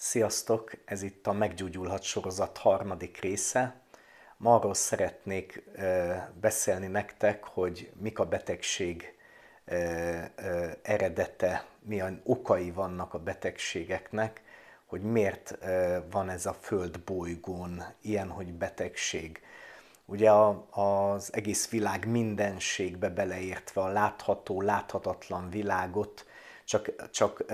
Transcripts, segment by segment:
Sziasztok! Ez itt a Meggyógyulhat sorozat harmadik része. Ma arról szeretnék beszélni nektek, hogy mik a betegség eredete, milyen okai vannak a betegségeknek, hogy miért van ez a bolygón ilyen, hogy betegség. Ugye az egész világ mindenségbe beleértve a látható, láthatatlan világot, csak, csak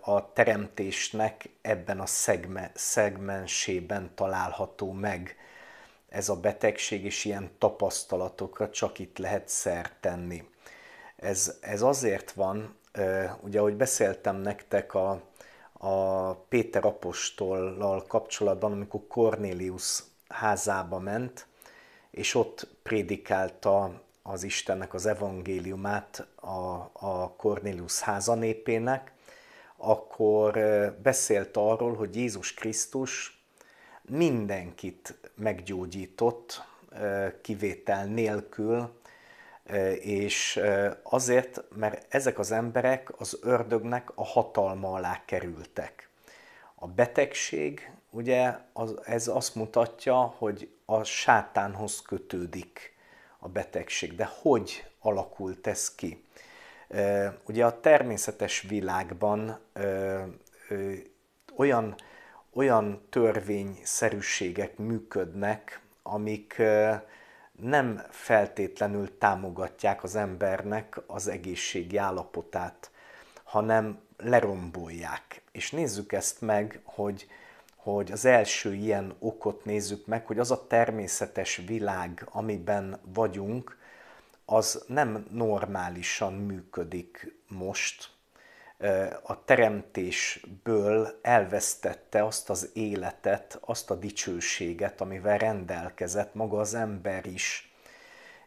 a teremtésnek ebben a szegme, szegmensében található meg ez a betegség, és ilyen tapasztalatokra csak itt lehet szert tenni. Ez, ez azért van, ugye ahogy beszéltem nektek a, a Péter apostollal kapcsolatban, amikor Cornélius házába ment, és ott prédikálta az Istennek az evangéliumát a, a Cornelius háza népének, akkor beszélt arról, hogy Jézus Krisztus mindenkit meggyógyított, kivétel nélkül, és azért, mert ezek az emberek az ördögnek a hatalma alá kerültek. A betegség, ugye, ez azt mutatja, hogy a sátánhoz kötődik a betegség. De hogy alakult ez ki? Ugye a természetes világban olyan, olyan törvényszerűségek működnek, amik nem feltétlenül támogatják az embernek az egészségi állapotát, hanem lerombolják. És nézzük ezt meg, hogy hogy az első ilyen okot nézzük meg, hogy az a természetes világ, amiben vagyunk, az nem normálisan működik most. A teremtésből elvesztette azt az életet, azt a dicsőséget, amivel rendelkezett maga az ember is.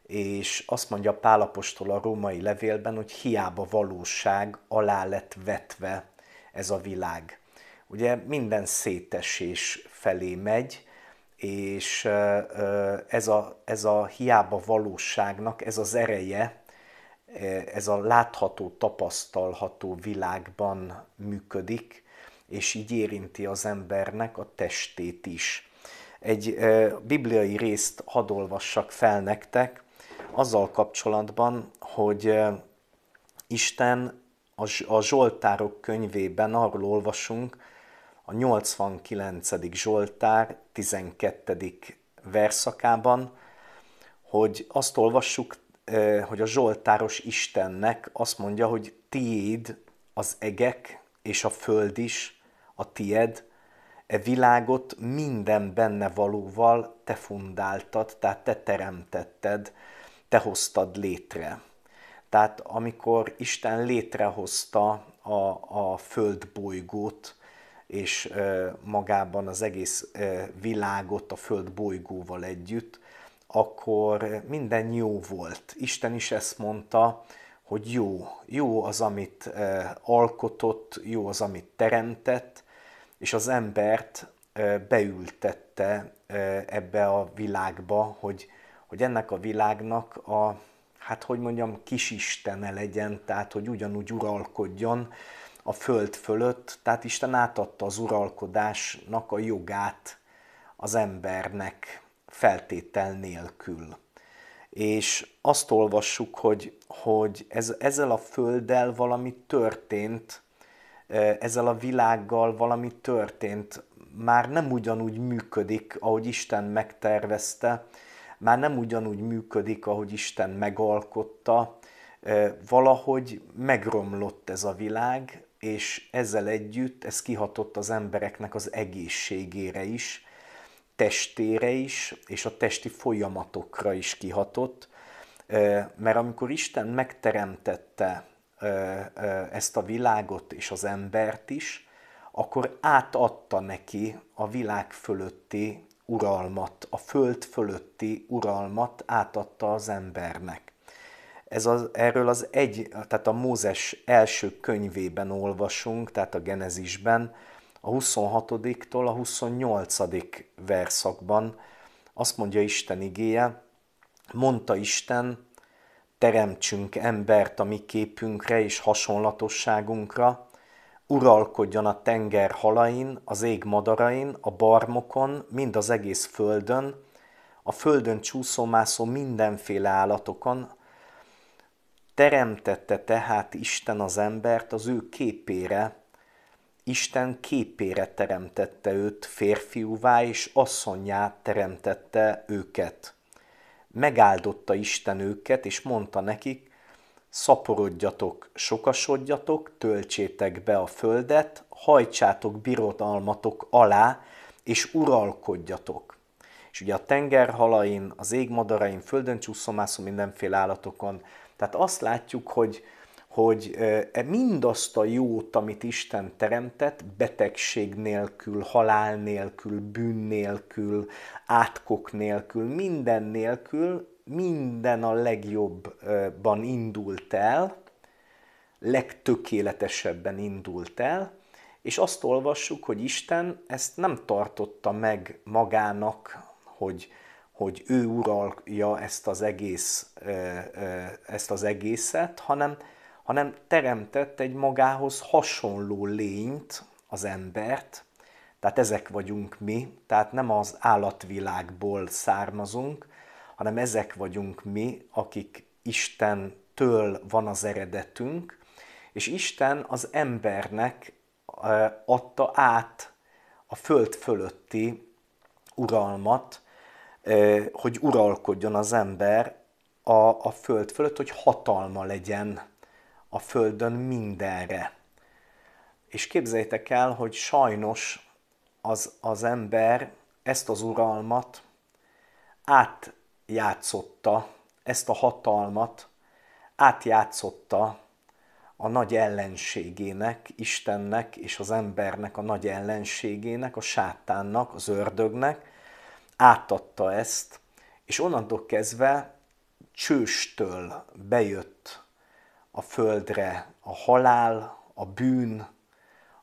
És azt mondja Pálapostól a római levélben, hogy hiába valóság alá lett vetve ez a világ ugye minden szétesés felé megy, és ez a, ez a hiába valóságnak ez az ereje, ez a látható, tapasztalható világban működik, és így érinti az embernek a testét is. Egy bibliai részt hadd olvassak fel nektek, azzal kapcsolatban, hogy Isten a Zsoltárok könyvében arról olvasunk, a 89. Zsoltár 12. verszakában, hogy azt olvassuk, hogy a Zsoltáros Istennek azt mondja, hogy tiéd az egek és a föld is, a tied, e világot minden benne valóval te fundáltad, tehát te teremtetted, te hoztad létre. Tehát amikor Isten létrehozta a, a földbolygót, és magában az egész világot a Föld bolygóval együtt, akkor minden jó volt. Isten is ezt mondta, hogy jó. Jó az, amit alkotott, jó az, amit teremtett, és az embert beültette ebbe a világba, hogy, hogy ennek a világnak a, hát hogy mondjam, kisistene legyen, tehát hogy ugyanúgy uralkodjon, a föld fölött, tehát Isten átadta az uralkodásnak a jogát az embernek feltétel nélkül. És azt olvassuk, hogy, hogy ez, ezzel a földdel valami történt, e, ezzel a világgal valami történt, már nem ugyanúgy működik, ahogy Isten megtervezte, már nem ugyanúgy működik, ahogy Isten megalkotta, e, valahogy megromlott ez a világ, és ezzel együtt ez kihatott az embereknek az egészségére is, testére is, és a testi folyamatokra is kihatott, mert amikor Isten megteremtette ezt a világot és az embert is, akkor átadta neki a világ fölötti uralmat, a föld fölötti uralmat átadta az embernek ez az, erről az egy, tehát a Mózes első könyvében olvasunk, tehát a Genezisben, a 26-tól a 28. verszakban azt mondja Isten igéje, mondta Isten, teremtsünk embert a mi képünkre és hasonlatosságunkra, uralkodjon a tenger halain, az ég madarain, a barmokon, mind az egész földön, a földön csúszómászó mindenféle állatokon, Teremtette tehát Isten az embert az ő képére, Isten képére teremtette őt férfiúvá, és asszonyá teremtette őket. Megáldotta Isten őket, és mondta nekik, szaporodjatok, sokasodjatok, töltsétek be a földet, hajtsátok birodalmatok alá, és uralkodjatok. És ugye a tengerhalain, az égmadarain, földön csúszomászó mindenféle állatokon, tehát azt látjuk, hogy, hogy e mindazt a jót, amit Isten teremtett, betegség nélkül, halál nélkül, bűn nélkül, átkok nélkül, minden nélkül, minden a legjobban indult el, legtökéletesebben indult el, és azt olvassuk, hogy Isten ezt nem tartotta meg magának, hogy, hogy ő uralja ezt az, egész, ezt az egészet, hanem, hanem teremtett egy magához hasonló lényt, az embert, tehát ezek vagyunk mi, tehát nem az állatvilágból származunk, hanem ezek vagyunk mi, akik Istentől van az eredetünk, és Isten az embernek adta át a föld fölötti uralmat, hogy uralkodjon az ember a, a föld fölött, hogy hatalma legyen a földön mindenre. És képzeljétek el, hogy sajnos az, az ember ezt az uralmat átjátszotta, ezt a hatalmat átjátszotta a nagy ellenségének, Istennek és az embernek a nagy ellenségének, a sátánnak, az ördögnek, átadta ezt, és onnantól kezdve csőstől bejött a földre a halál, a bűn,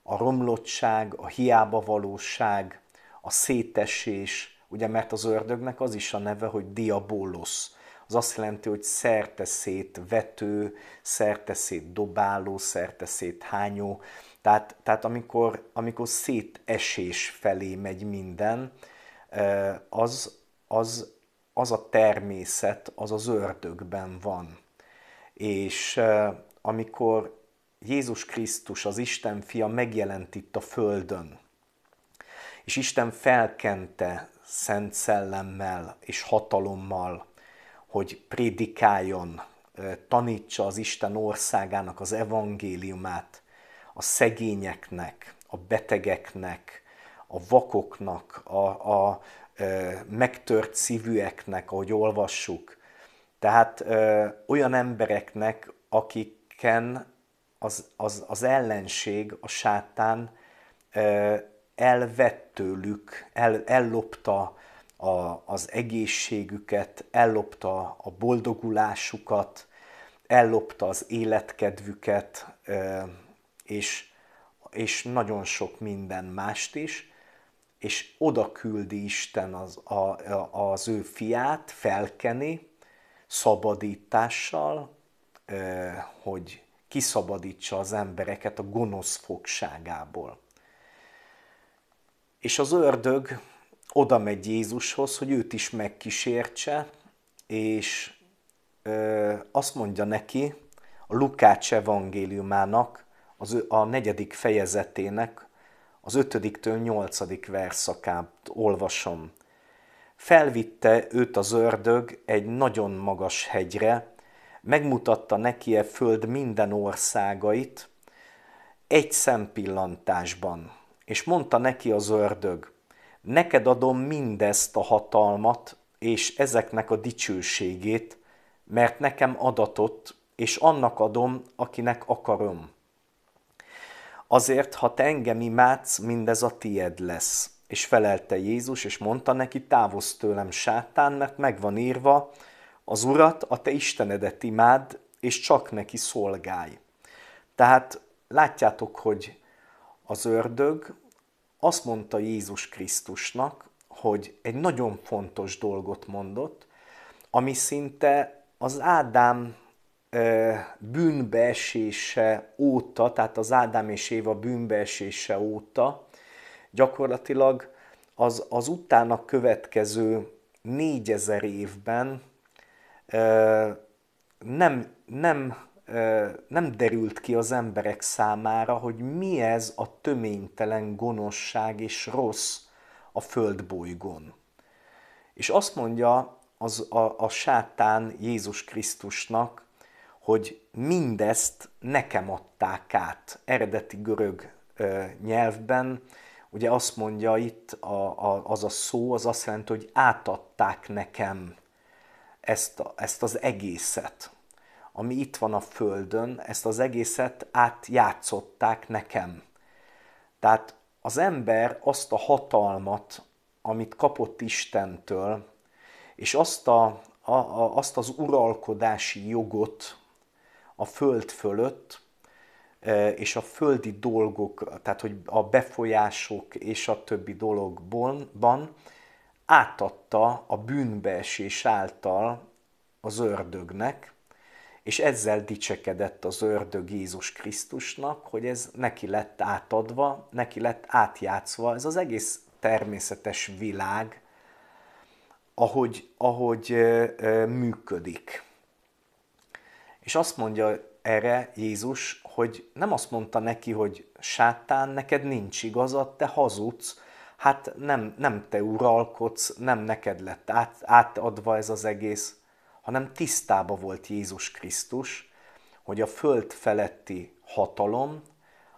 a romlottság, a hiába valóság, a szétesés, ugye mert az ördögnek az is a neve, hogy diabolosz. Az azt jelenti, hogy szerteszét vető, szerteszét dobáló, szerteszét hányó. Tehát, tehát amikor, amikor szétesés felé megy minden, az, az, az a természet, az az ördögben van. És amikor Jézus Krisztus, az Isten fia megjelent itt a földön, és Isten felkente szent szellemmel és hatalommal, hogy prédikáljon, tanítsa az Isten országának az evangéliumát a szegényeknek, a betegeknek, a vakoknak, a, a megtört szívűeknek, ahogy olvassuk. Tehát ö, olyan embereknek, akiken az, az, az ellenség, a sátán ö, elvett tőlük, el, ellopta a, az egészségüket, ellopta a boldogulásukat, ellopta az életkedvüket, és, és nagyon sok minden mást is és oda küldi Isten az, a, a, az ő fiát felkeni szabadítással, hogy kiszabadítsa az embereket a gonosz fogságából. És az ördög oda megy Jézushoz, hogy őt is megkísértse, és azt mondja neki, a Lukács evangéliumának, az, a negyedik fejezetének az ötödiktől nyolcadik verszakát olvasom. Felvitte őt az ördög egy nagyon magas hegyre, megmutatta neki e föld minden országait egy szempillantásban, és mondta neki az ördög, neked adom mindezt a hatalmat és ezeknek a dicsőségét, mert nekem adatott, és annak adom, akinek akarom Azért, ha te engem imádsz, mindez a tied lesz. És felelte Jézus, és mondta neki, távozz tőlem, sátán, mert megvan írva, az Urat, a te Istenedet imád, és csak neki szolgálj. Tehát látjátok, hogy az ördög azt mondta Jézus Krisztusnak, hogy egy nagyon fontos dolgot mondott, ami szinte az Ádám bűnbeesése óta, tehát az Ádám és Éva bűnbeesése óta, gyakorlatilag az, az utána következő négyezer évben nem, nem, nem derült ki az emberek számára, hogy mi ez a töménytelen gonoszság és rossz a földbolygón. És azt mondja az, a, a sátán Jézus Krisztusnak, hogy mindezt nekem adták át eredeti görög ö, nyelvben. Ugye azt mondja itt a, a, az a szó, az azt jelenti, hogy átadták nekem ezt, a, ezt az egészet, ami itt van a földön, ezt az egészet átjátszották nekem. Tehát az ember azt a hatalmat, amit kapott Istentől, és azt, a, a, a, azt az uralkodási jogot, a föld fölött, e, és a földi dolgok, tehát hogy a befolyások és a többi dologban átadta a bűnbeesés által az ördögnek, és ezzel dicsekedett az ördög Jézus Krisztusnak, hogy ez neki lett átadva, neki lett átjátszva, ez az egész természetes világ, ahogy, ahogy e, e, működik. És azt mondja erre Jézus, hogy nem azt mondta neki, hogy sátán, neked nincs igazad, te hazudsz, hát nem, nem te uralkodsz, nem neked lett át, átadva ez az egész, hanem tisztába volt Jézus Krisztus, hogy a föld feletti hatalom,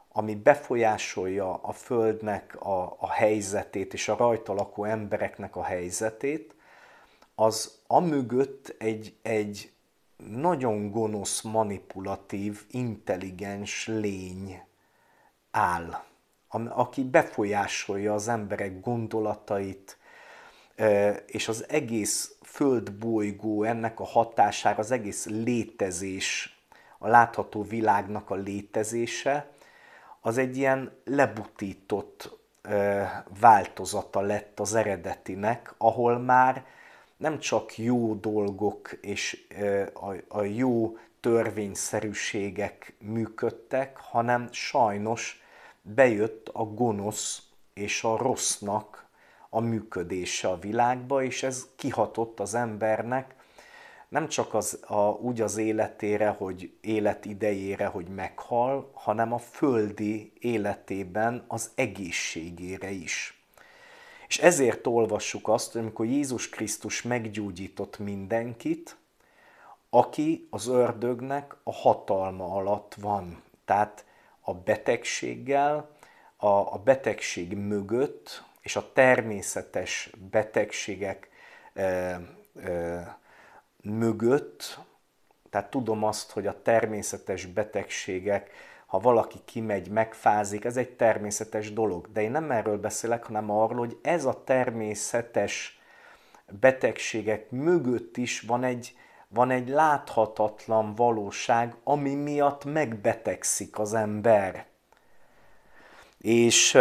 ami befolyásolja a földnek a, a helyzetét és a rajta lakó embereknek a helyzetét, az amögött egy, egy nagyon gonosz, manipulatív, intelligens lény áll, aki befolyásolja az emberek gondolatait, és az egész földbolygó ennek a hatására, az egész létezés, a látható világnak a létezése, az egy ilyen lebutított változata lett az eredetinek, ahol már nem csak jó dolgok és a, jó törvényszerűségek működtek, hanem sajnos bejött a gonosz és a rossznak a működése a világba, és ez kihatott az embernek nem csak az, a, úgy az életére, hogy életidejére, hogy meghal, hanem a földi életében az egészségére is. És ezért olvassuk azt, hogy amikor Jézus Krisztus meggyógyított mindenkit, aki az ördögnek a hatalma alatt van. Tehát a betegséggel, a, a betegség mögött és a természetes betegségek e, e, mögött, tehát tudom azt, hogy a természetes betegségek ha valaki kimegy, megfázik, ez egy természetes dolog. De én nem erről beszélek, hanem arról, hogy ez a természetes betegségek mögött is van egy, van egy láthatatlan valóság, ami miatt megbetegszik az ember. És,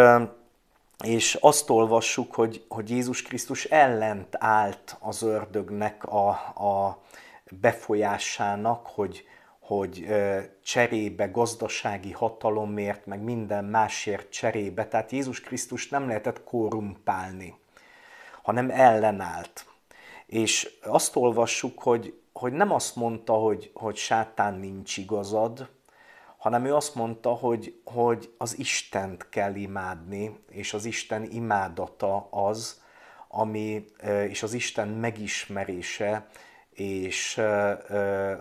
és azt olvassuk, hogy, hogy Jézus Krisztus ellent állt az ördögnek a, a befolyásának, hogy, hogy cserébe gazdasági hatalomért, meg minden másért cserébe. Tehát Jézus Krisztus nem lehetett korrumpálni, hanem ellenállt. És azt olvassuk, hogy, hogy nem azt mondta, hogy, hogy sátán nincs igazad, hanem ő azt mondta, hogy, hogy az Istent kell imádni, és az Isten imádata az, ami, és az Isten megismerése, és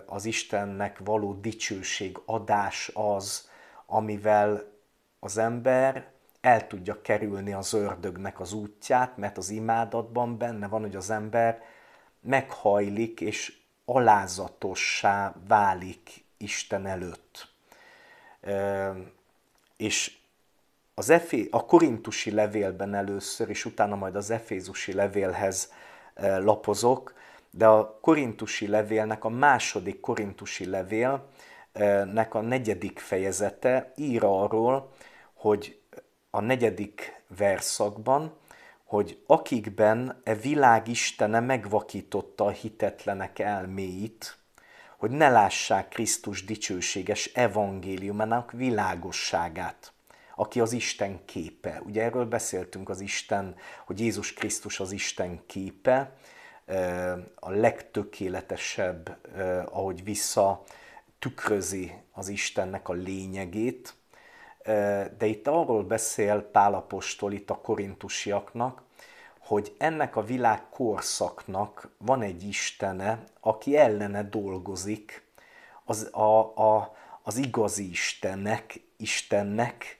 az Istennek való dicsőség adás az, amivel az ember el tudja kerülni az ördögnek az útját, mert az imádatban benne van, hogy az ember meghajlik és alázatossá válik Isten előtt. És az Efé, a korintusi levélben először, és utána majd az efézusi levélhez lapozok, de a korintusi levélnek, a második korintusi levélnek a negyedik fejezete ír arról, hogy a negyedik verszakban, hogy akikben e világ istene megvakította a hitetlenek elméit, hogy ne lássák Krisztus dicsőséges evangéliumának világosságát, aki az Isten képe. Ugye erről beszéltünk az Isten, hogy Jézus Krisztus az Isten képe, a legtökéletesebb, ahogy vissza tükrözi az Istennek a lényegét. De itt arról beszél Pálapostól itt a korintusiaknak, hogy ennek a világ korszaknak van egy istene, aki ellene dolgozik, az, a, a, az igazi Istennek, Istennek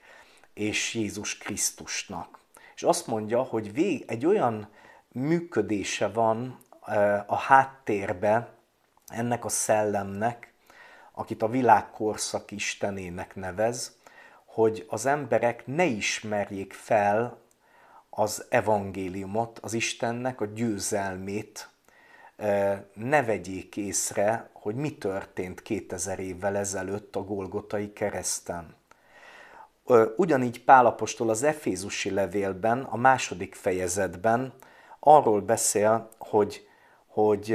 és Jézus Krisztusnak. És azt mondja, hogy vég, egy olyan működése van a háttérbe ennek a szellemnek, akit a világkorszak istenének nevez, hogy az emberek ne ismerjék fel az evangéliumot, az Istennek a győzelmét, ne vegyék észre, hogy mi történt 2000 évvel ezelőtt a Golgotai kereszten. Ugyanígy Pálapostól az Efézusi levélben, a második fejezetben arról beszél, hogy, hogy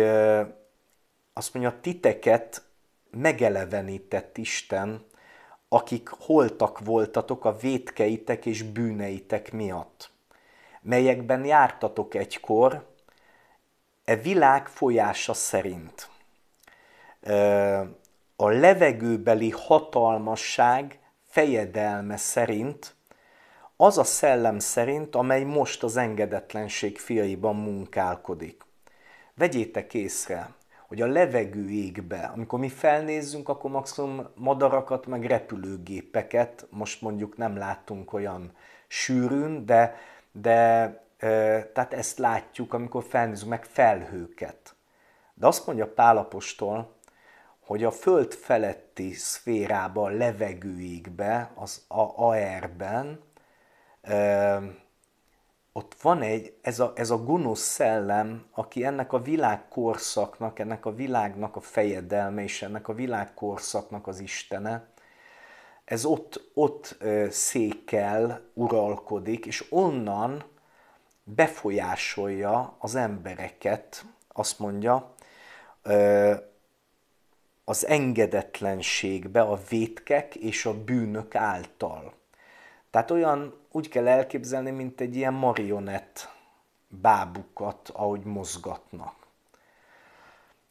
azt mondja, titeket megelevenített Isten, akik holtak voltatok a vétkeitek és bűneitek miatt, melyekben jártatok egykor, e világ folyása szerint. A levegőbeli hatalmasság fejedelme szerint, az a szellem szerint, amely most az engedetlenség fiaiban munkálkodik. Vegyétek észre, hogy a levegő égbe, amikor mi felnézzünk, akkor maximum madarakat, meg repülőgépeket, most mondjuk nem láttunk olyan sűrűn, de, de e, tehát ezt látjuk, amikor felnézzük, meg felhőket. De azt mondja Pálapostól, hogy a föld feletti szférába, a levegőigbe, az a aerben ott van egy, ez a, ez a gonosz szellem, aki ennek a világkorszaknak, ennek a világnak a fejedelme, és ennek a világkorszaknak az istene, ez ott, ott székel, uralkodik, és onnan befolyásolja az embereket, azt mondja, az engedetlenségbe a vétkek és a bűnök által. Tehát olyan úgy kell elképzelni, mint egy ilyen marionett bábukat, ahogy mozgatnak.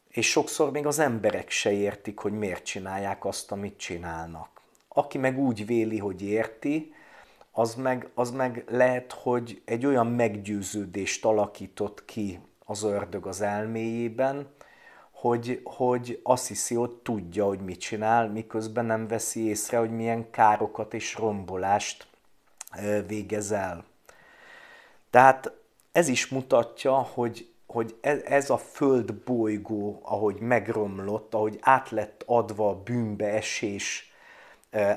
És sokszor még az emberek se értik, hogy miért csinálják azt, amit csinálnak. Aki meg úgy véli, hogy érti, az meg, az meg lehet, hogy egy olyan meggyőződést alakított ki az ördög az elméjében, hogy, hogy azt hiszi, hogy tudja, hogy mit csinál, miközben nem veszi észre, hogy milyen károkat és rombolást végez el. Tehát ez is mutatja, hogy, hogy e, ez a bolygó, ahogy megromlott, ahogy át lett adva a bűnbeesés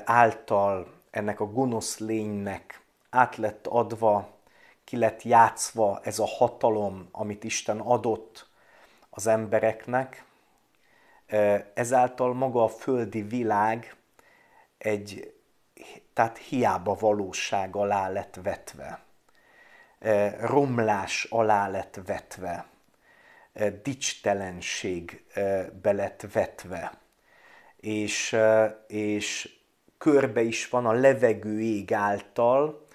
által ennek a gonosz lénynek, át lett adva, ki lett játszva ez a hatalom, amit Isten adott az embereknek, ezáltal maga a földi világ egy tehát hiába valóság alá lett vetve, e, romlás alá lett vetve, e, dicstelenség e, be lett vetve, és, és körbe is van a levegő ég által,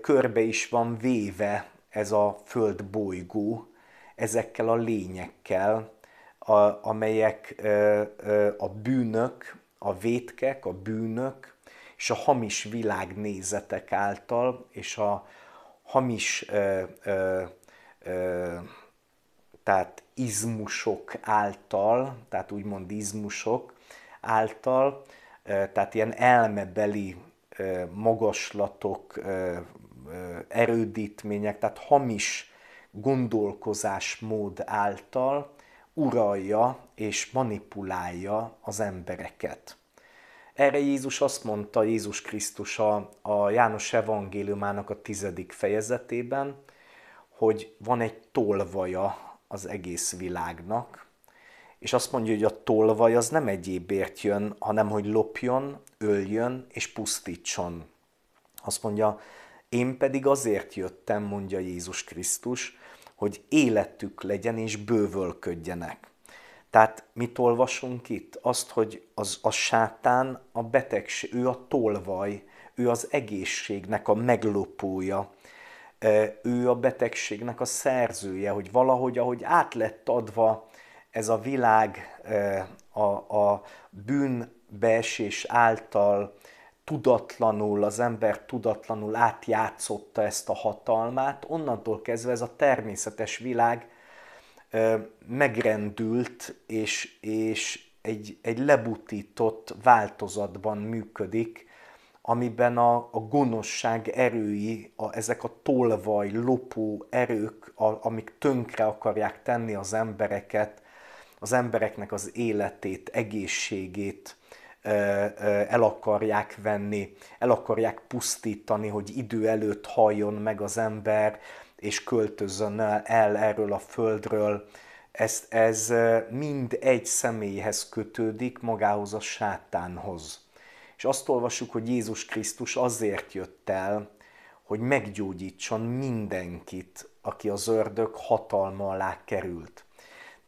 körbe is van véve ez a föld bolygó ezekkel a lényekkel, a, amelyek a bűnök, a vétkek, a bűnök, és a hamis világnézetek által, és a hamis ö, ö, ö, tehát izmusok által, tehát úgymond izmusok által, tehát ilyen elmebeli magaslatok, erődítmények, tehát hamis gondolkozásmód által uralja és manipulálja az embereket. Erre Jézus azt mondta, Jézus Krisztus a, a János evangéliumának a tizedik fejezetében, hogy van egy tolvaja az egész világnak, és azt mondja, hogy a tolvaj az nem egyébért jön, hanem hogy lopjon, öljön és pusztítson. Azt mondja, én pedig azért jöttem, mondja Jézus Krisztus, hogy életük legyen és bővölködjenek. Tehát mit olvasunk itt? Azt, hogy az, a sátán a betegség, ő a tolvaj, ő az egészségnek a meglopója, ő a betegségnek a szerzője, hogy valahogy, ahogy át lett adva ez a világ a, a bűnbeesés által tudatlanul, az ember tudatlanul átjátszotta ezt a hatalmát, onnantól kezdve ez a természetes világ megrendült és, és egy, egy lebutított változatban működik, amiben a, a gonoszság erői, a, ezek a tolvaj, lopó erők, a, amik tönkre akarják tenni az embereket, az embereknek az életét, egészségét ö, ö, el akarják venni, el akarják pusztítani, hogy idő előtt halljon meg az ember, és költözzön el erről a földről. Ez, ez mind egy személyhez kötődik, magához a sátánhoz. És azt olvasjuk, hogy Jézus Krisztus azért jött el, hogy meggyógyítson mindenkit, aki az ördög hatalma alá került.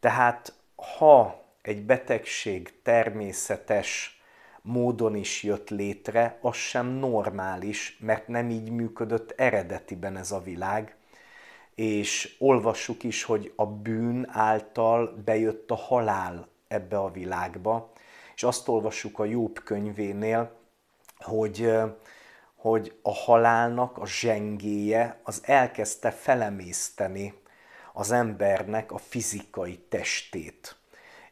Tehát ha egy betegség természetes módon is jött létre, az sem normális, mert nem így működött eredetiben ez a világ, és olvassuk is, hogy a bűn által bejött a halál ebbe a világba, és azt olvassuk a Jobb könyvénél, hogy, hogy a halálnak a zsengéje az elkezdte felemészteni az embernek a fizikai testét.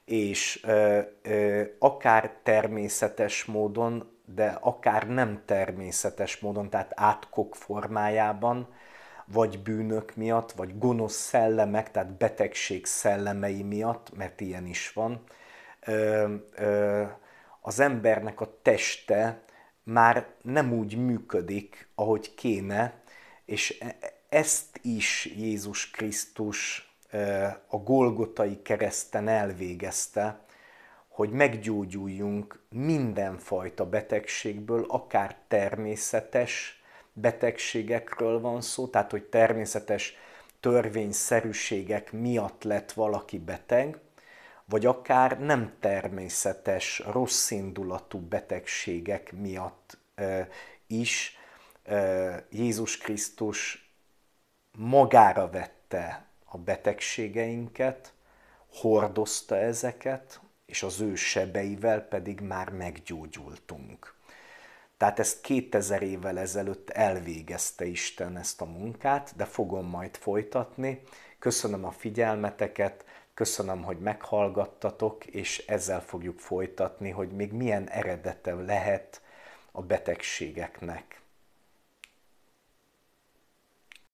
És ö, ö, akár természetes módon, de akár nem természetes módon, tehát átkok formájában, vagy bűnök miatt, vagy gonosz szellemek, tehát betegség szellemei miatt, mert ilyen is van, az embernek a teste már nem úgy működik, ahogy kéne, és e, ezt is Jézus Krisztus a Golgotai kereszten elvégezte, hogy meggyógyuljunk mindenfajta betegségből, akár természetes, betegségekről van szó, tehát hogy természetes törvényszerűségek miatt lett valaki beteg, vagy akár nem természetes, rosszindulatú betegségek miatt e, is e, Jézus Krisztus magára vette a betegségeinket, hordozta ezeket, és az ő sebeivel pedig már meggyógyultunk. Tehát ezt 2000 évvel ezelőtt elvégezte Isten ezt a munkát, de fogom majd folytatni. Köszönöm a figyelmeteket, köszönöm, hogy meghallgattatok, és ezzel fogjuk folytatni, hogy még milyen eredete lehet a betegségeknek.